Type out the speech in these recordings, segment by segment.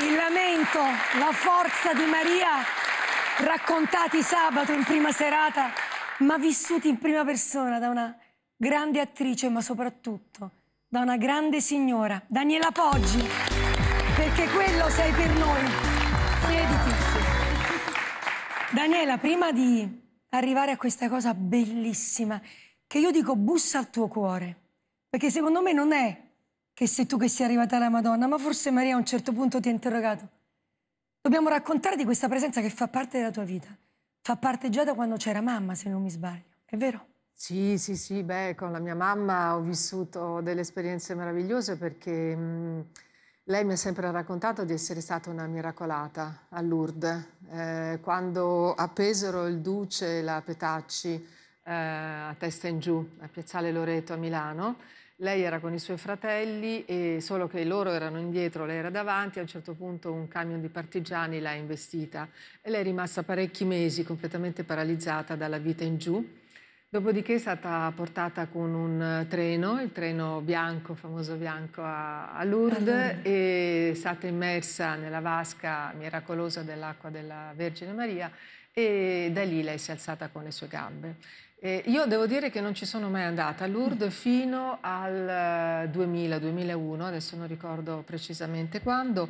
Il lamento, la forza di Maria, raccontati sabato in prima serata, ma vissuti in prima persona da una grande attrice, ma soprattutto da una grande signora, Daniela Poggi, perché quello sei per noi. Siediti. Daniela, prima di arrivare a questa cosa bellissima, che io dico bussa al tuo cuore, perché secondo me non è che sei tu che sei arrivata alla Madonna, ma forse Maria a un certo punto ti ha interrogato. Dobbiamo raccontare di questa presenza che fa parte della tua vita. Fa parte già da quando c'era mamma, se non mi sbaglio, è vero? Sì, sì, sì, beh, con la mia mamma ho vissuto delle esperienze meravigliose perché mh, lei mi ha sempre raccontato di essere stata una miracolata a Lourdes. Eh, quando appesero il duce e la Petacci eh, a testa in giù a Piazzale Loreto a Milano, lei era con i suoi fratelli, e solo che loro erano indietro, lei era davanti, a un certo punto un camion di partigiani l'ha investita e lei è rimasta parecchi mesi completamente paralizzata dalla vita in giù. Dopodiché è stata portata con un treno, il treno bianco, famoso bianco, a, Lourdes e è stata immersa nella vasca miracolosa dell'acqua della Vergine Maria e da lì lei si è alzata con le sue gambe. Eh, io devo dire che non ci sono mai andata a Lourdes mm. fino al 2000-2001, eh, adesso non ricordo precisamente quando,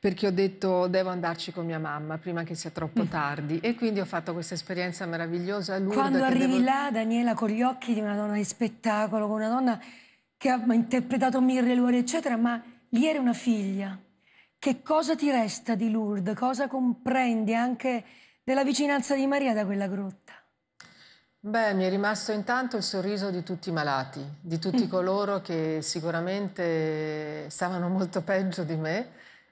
perché ho detto devo andarci con mia mamma prima che sia troppo mm. tardi e quindi ho fatto questa esperienza meravigliosa a Lourdes. Quando arrivi devo... là, Daniela, con gli occhi di una donna di spettacolo, con una donna che ha interpretato mille luori, eccetera, ma lì era una figlia. Che cosa ti resta di Lourdes? Cosa comprendi anche della vicinanza di Maria da quella grotta? Beh, mi è rimasto intanto il sorriso di tutti i malati, di tutti coloro che sicuramente stavano molto peggio di me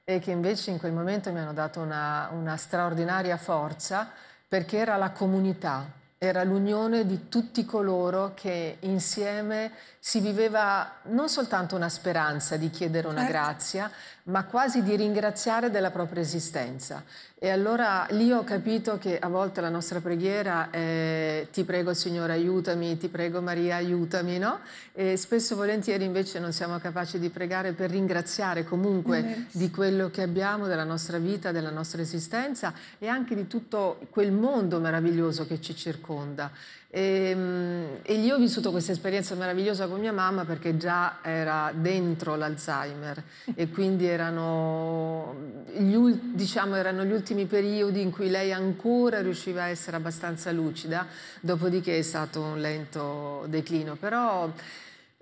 e che invece in quel momento mi hanno dato una, una straordinaria forza perché era la comunità, era l'unione di tutti coloro che insieme si viveva non soltanto una speranza di chiedere una certo. grazia, ma quasi di ringraziare della propria esistenza. E allora lì ho capito che a volte la nostra preghiera è ti prego Signore aiutami, ti prego Maria aiutami, no? E spesso e volentieri invece non siamo capaci di pregare per ringraziare comunque mm di quello che abbiamo, della nostra vita, della nostra esistenza e anche di tutto quel mondo meraviglioso che ci circonda. E, ehm, e lì ho vissuto questa esperienza meravigliosa con mia mamma perché già era dentro l'Alzheimer e quindi erano gli, diciamo, erano gli ultimi periodi in cui lei ancora riusciva a essere abbastanza lucida, dopodiché è stato un lento declino. Però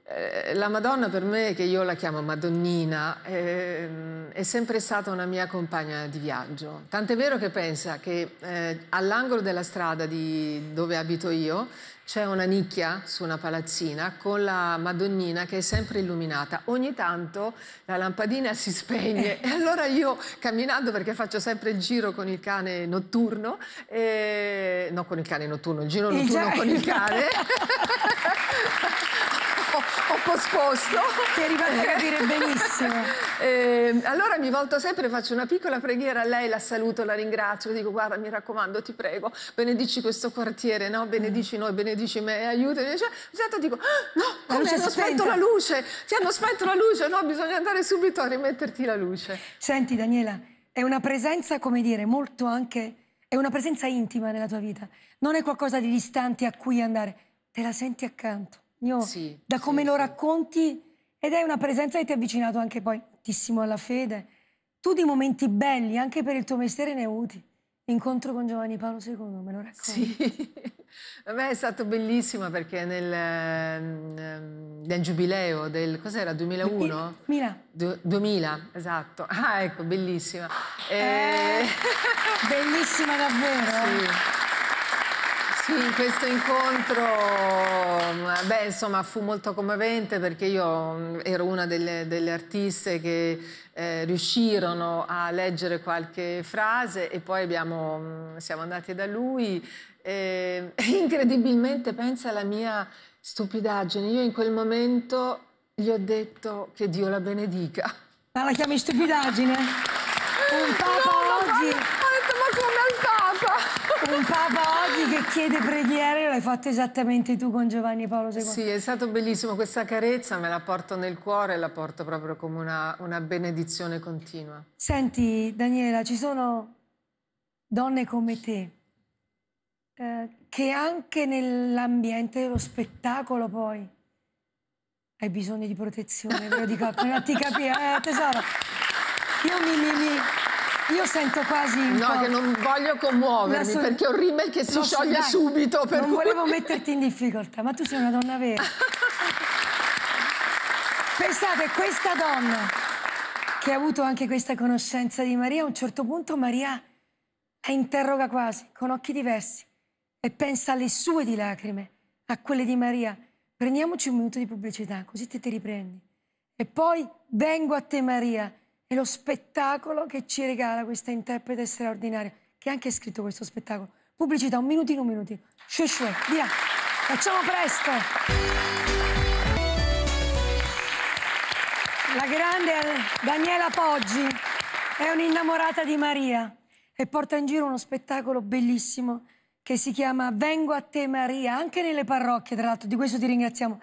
eh, la Madonna per me, che io la chiamo Madonnina, eh, è sempre stata una mia compagna di viaggio. Tant'è vero che pensa che eh, all'angolo della strada dove abito io c'è una nicchia su una palazzina con la Madonnina che è sempre illuminata. Ogni tanto la lampadina si spegne e allora io camminando perché faccio sempre il giro con il cane notturno, eh, no con il cane notturno, il giro notturno con il cane. ho posposto. Ti è arrivato a capire benissimo. eh, allora mi volto sempre, faccio una piccola preghiera a lei, la saluto, la ringrazio, dico guarda mi raccomando, ti prego, benedici questo quartiere, no? benedici noi, benedici me, aiutami. Cioè, certo dico, ah, no, come hanno spento la luce, ti hanno spento la luce, no, bisogna andare subito a rimetterti la luce. Senti Daniela, è una presenza, come dire, molto anche... È una presenza intima nella tua vita, non è qualcosa di distante a cui andare, te la senti accanto. Sì, da come sì, lo racconti ed è una presenza che ti ha avvicinato anche poi tantissimo alla fede. Tu di momenti belli, anche per il tuo mestiere, ne hai avuti. Incontro con Giovanni Paolo II, me lo racconti? Sì, Beh, è stato bellissimo perché nel, ehm, nel giubileo del, cos'era, 2001? 2000. Du, 2000, esatto. Ah, ecco, bellissima. Eh, e... Eh, bellissima davvero. Eh. Sì. sì, questo incontro Beh, insomma, fu molto commovente perché io mm, ero una delle, delle artiste che eh, riuscirono a leggere qualche frase e poi abbiamo, mm, siamo andati da lui. E, incredibilmente, pensa alla mia stupidaggine. Io in quel momento gli ho detto che Dio la benedica. Ma la chiami stupidaggine? Un papa no, oggi con Papa oggi che chiede preghiere, l'hai fatto esattamente tu con Giovanni Paolo II. Sì, è stato bellissimo, questa carezza me la porto nel cuore e la porto proprio come una, una benedizione continua. Senti Daniela, ci sono donne come te eh, che anche nell'ambiente dello spettacolo poi hai bisogno di protezione, ve lo dico appena ti capisco, eh, tesoro. Io mi, mi, mi io sento quasi No, che non voglio commuovermi so... perché è un rimmel che si no, scioglie dai, subito. Per non cui... volevo metterti in difficoltà, ma tu sei una donna vera. Pensate, questa donna che ha avuto anche questa conoscenza di Maria, a un certo punto Maria la interroga quasi, con occhi diversi, e pensa alle sue di lacrime, a quelle di Maria. Prendiamoci un minuto di pubblicità, così te ti riprendi. E poi vengo a te Maria e lo spettacolo che ci regala questa interprete straordinaria, che ha anche scritto questo spettacolo. Pubblicità, un minutino, un minutino. Shue shue, via. Facciamo presto. La grande Daniela Poggi è un'innamorata di Maria e porta in giro uno spettacolo bellissimo che si chiama Vengo a te Maria, anche nelle parrocchie, tra l'altro, di questo ti ringraziamo.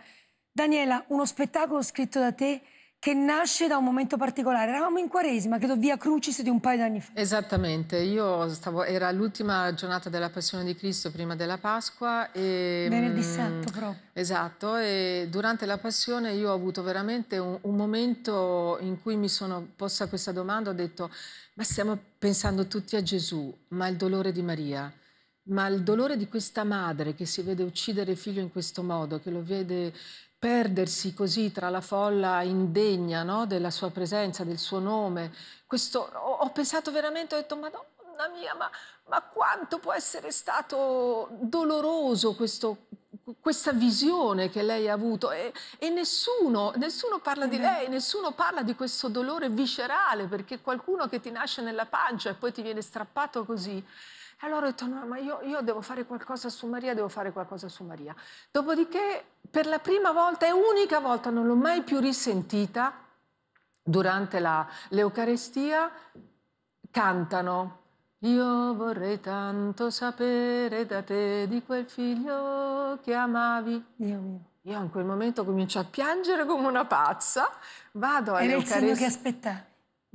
Daniela, uno spettacolo scritto da te che nasce da un momento particolare. Eravamo in Quaresima, credo via Crucis di un paio d'anni fa. Esattamente, io stavo, era l'ultima giornata della Passione di Cristo prima della Pasqua. E, Venerdì mm, Santo proprio. Esatto, e durante la Passione io ho avuto veramente un, un momento in cui mi sono posta questa domanda, ho detto ma stiamo pensando tutti a Gesù, ma il dolore di Maria. Ma il dolore di questa madre che si vede uccidere il figlio in questo modo, che lo vede perdersi così tra la folla indegna no? della sua presenza, del suo nome. Questo, ho, ho pensato veramente, ho detto, madonna mia, ma, ma quanto può essere stato doloroso questo, questa visione che lei ha avuto e, e nessuno, nessuno, parla di eh. lei, nessuno parla di questo dolore viscerale perché qualcuno che ti nasce nella pancia e poi ti viene strappato così allora ho detto, no, ma io, io, devo fare qualcosa su Maria, devo fare qualcosa su Maria. Dopodiché, per la prima volta e unica volta, non l'ho mai più risentita, durante la, l'Eucarestia, cantano io vorrei tanto sapere da te di quel figlio che amavi. Dio mio. Io in quel momento comincio a piangere come una pazza, vado all'Eucaristia. Era il segno che aspettavi.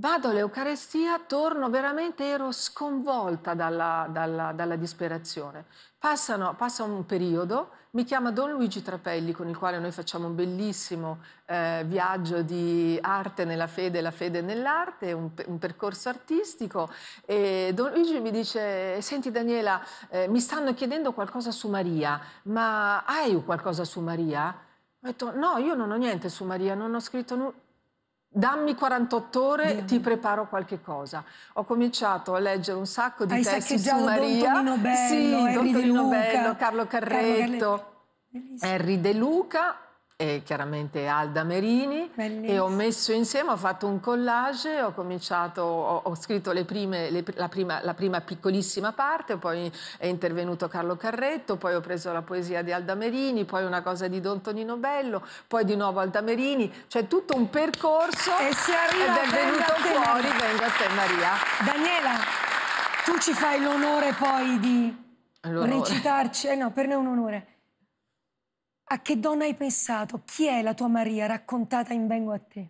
Vado all'Eucarestia, torno veramente, ero sconvolta dalla, dalla, dalla disperazione. Passano, passa un periodo, mi chiama Don Luigi Trapelli, con il quale noi facciamo un bellissimo eh, viaggio di arte nella fede, e la fede nell'arte, un, un, percorso artistico. E Don Luigi mi dice, senti Daniela, eh, mi stanno chiedendo qualcosa su Maria, ma hai qualcosa su Maria? Ho detto, no, io non ho niente su Maria, non ho scritto nulla dammi 48 ore, Diamo. ti preparo qualche cosa. Ho cominciato a leggere un sacco di Hai testi su Maria. Don Tonino Bello, sì, Don Tonino Bello, Carlo Carretto. Carlo Henry De Luca e chiaramente Alda Merini Bellissimo. e ho messo insieme, ho fatto un collage, ho cominciato, ho, ho scritto le prime, le, la, prima, la, prima, piccolissima parte, poi è intervenuto Carlo Carretto, poi ho preso la poesia di Alda Merini, poi una cosa di Don Tonino Bello, poi di nuovo Alda Merini, cioè tutto un percorso e si ed è venuto fuori, venga a te Maria. Daniela, tu ci fai l'onore poi di l'onore. recitarci, eh no, per noi è un onore a che donna hai pensato? Chi è la tua Maria raccontata in Vengo a te?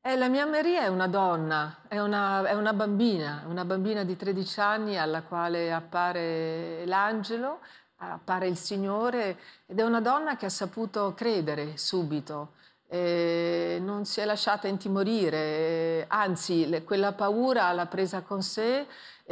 Eh, la mia Maria è una donna, è una, è una, bambina, una bambina di 13 anni alla quale appare l'angelo, appare il Signore ed è una donna che ha saputo credere subito, eh, non si è lasciata intimorire, anzi le, quella paura l'ha presa con sé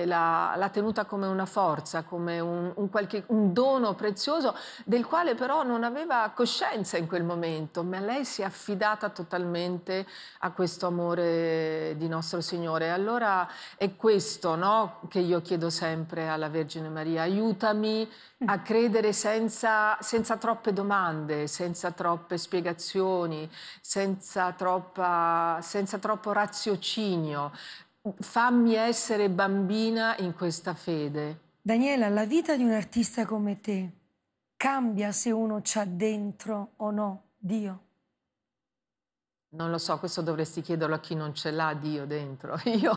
l'ha, l'ha tenuta come una forza, come un, un, qualche, un dono prezioso del quale però non aveva coscienza in quel momento, ma lei si è affidata totalmente a questo amore di nostro Signore. Allora è questo no, che io chiedo sempre alla Vergine Maria, aiutami a mm. credere senza, senza troppe domande, senza troppe spiegazioni, senza, troppa, senza troppo raziocinio, fammi essere bambina in questa fede. Daniela, la vita di un artista come te cambia se uno c'ha dentro o no Dio? Non lo so, questo dovresti chiederlo a chi non ce l'ha Dio dentro. Io,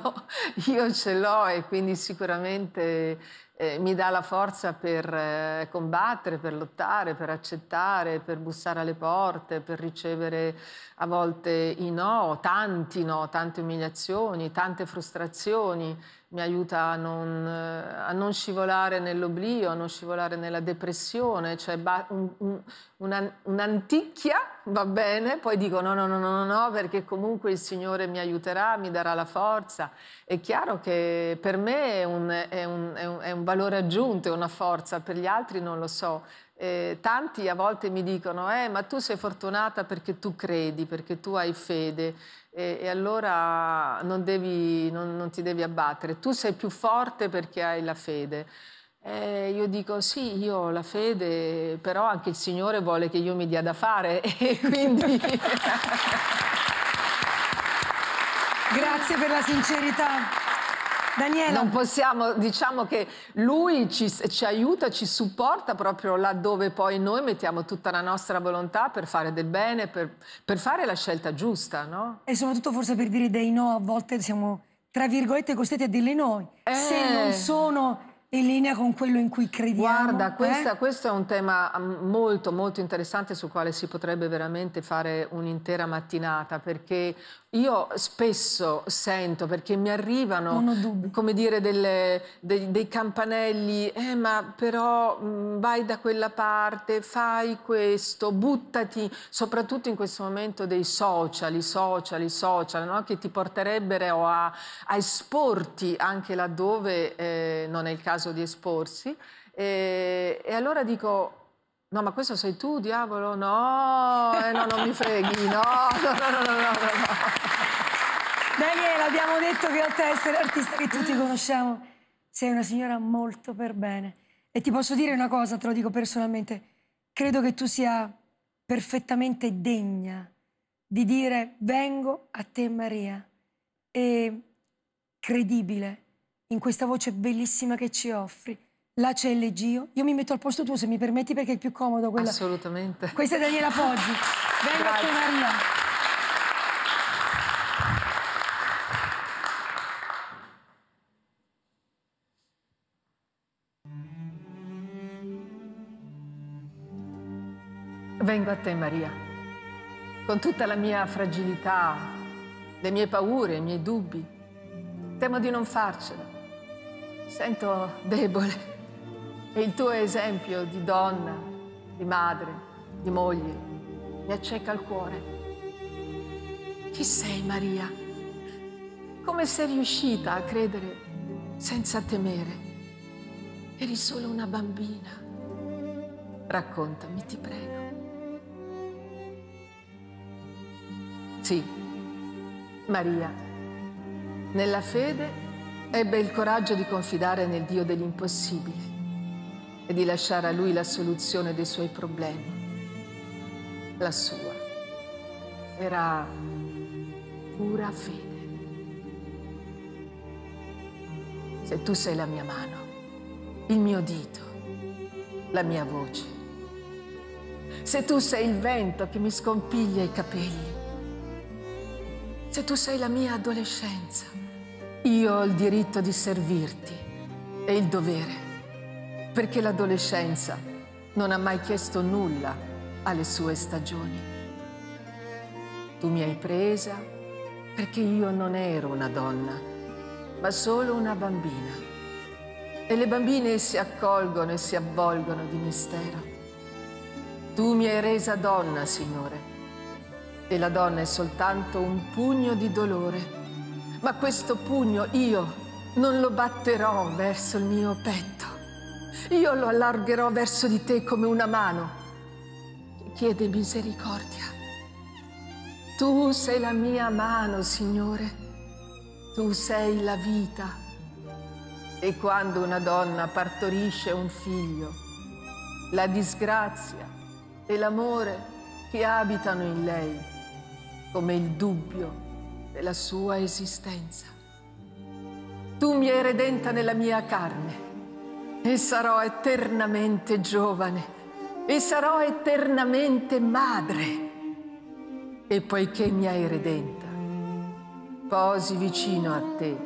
io ce l'ho e quindi sicuramente eh, mi dà la forza per eh, combattere, per lottare, per accettare, per bussare alle porte, per ricevere a volte i no, tanti no, tante umiliazioni, tante frustrazioni, mi aiuta a non, eh, a non scivolare nell'oblio, a non scivolare nella depressione, cioè un, un, un, un'anticchia va bene, poi dico no, no, no, no, no, no, perché comunque il Signore mi aiuterà, mi darà la forza. È chiaro che per me è un è è valore aggiunto e una forza, per gli altri non lo so. Eh, tanti a volte mi dicono, eh, ma tu sei fortunata perché tu credi, perché tu hai fede eh, e, allora non, devi, non, non, ti devi abbattere, tu sei più forte perché hai la fede. Eh, io dico sì, io ho la fede, però anche il Signore vuole che io mi dia da fare e quindi... Grazie per la sincerità. Daniela. Non possiamo, diciamo che lui ci, ci, aiuta, ci supporta proprio laddove poi noi mettiamo tutta la nostra volontà per fare del bene, per, per fare la scelta giusta, no? E soprattutto forse per dire dei no, a volte siamo, tra virgolette, costretti a dirle noi. Eh. Se non sono in linea con quello in cui crediamo? Guarda, eh? questa, eh? questo è un tema mm, molto, molto interessante sul quale si potrebbe veramente fare un'intera mattinata perché io spesso sento, perché mi arrivano, come dire, delle, dei, dei, campanelli, eh, ma però mh, mm, vai da quella parte, fai questo, buttati, soprattutto in questo momento dei social, i social, i social, no? che ti porterebbero a, a esporti anche laddove eh, non è il caso caso di esporsi. E, e allora dico, no ma questo sei tu diavolo? No, eh, no non mi freghi, no, no, no, no, no, no. no. Daniela, abbiamo detto che oltre ad essere artista che tutti conosciamo, sei una signora molto per bene. E ti posso dire una cosa, te lo dico personalmente, credo che tu sia perfettamente degna di dire vengo a te Maria. E credibile, in questa voce bellissima che ci offri. Là c'è il legio. Io mi metto al posto tuo se mi permetti perché è più comodo quella. Assolutamente. Questa è Daniela Poggi. Bella te Maria. Vengo a te Maria, con tutta la mia fragilità, le mie paure, i miei dubbi. Temo di non farcela sento debole. E il tuo esempio di donna, di madre, di moglie, mi acceca il cuore. Chi sei Maria? Come sei riuscita a credere senza temere? Eri solo una bambina. Raccontami, ti prego. Sì, Maria, nella fede ebbe il coraggio di confidare nel Dio degli impossibili e di lasciare a lui la soluzione dei suoi problemi. La sua era pura fede. Se tu sei la mia mano, il mio dito, la mia voce, se tu sei il vento che mi scompiglia i capelli, se tu sei la mia adolescenza, io ho il diritto di servirti e il dovere, perché l'adolescenza non ha mai chiesto nulla alle sue stagioni. Tu mi hai presa perché io non ero una donna, ma solo una bambina. E le bambine si accolgono e si avvolgono di mistero. Tu mi hai resa donna, Signore, e la donna è soltanto un pugno di dolore ma questo pugno io non lo batterò verso il mio petto. Io lo allargherò verso di te come una mano che chiede misericordia. Tu sei la mia mano, Signore. Tu sei la vita. E quando una donna partorisce un figlio, la disgrazia e l'amore che abitano in lei, come il dubbio della sua esistenza. Tu mi hai redenta nella mia carne e sarò eternamente giovane e sarò eternamente madre. E poiché mi hai redenta, posi vicino a te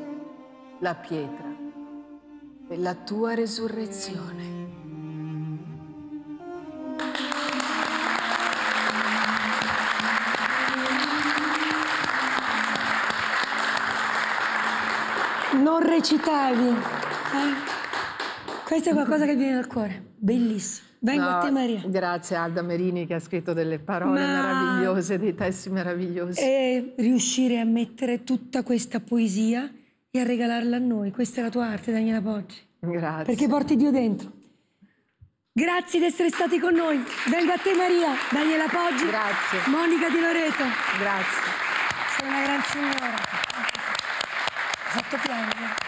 la pietra della tua resurrezione. non recitavi. Eh? Questo è qualcosa che viene dal cuore, bellissimo. Vengo no, a te Maria. Grazie Alda Merini che ha scritto delle parole Ma... meravigliose, dei testi meravigliosi. E riuscire a mettere tutta questa poesia e a regalarla a noi. Questa è la tua arte, Daniela Poggi. Grazie. Perché porti Dio dentro. Grazie di essere stati con noi. Vengo a te Maria, Daniela Poggi. Grazie. Monica Di Loreto. Grazie. Sei una gran signora. ずっとピアノね。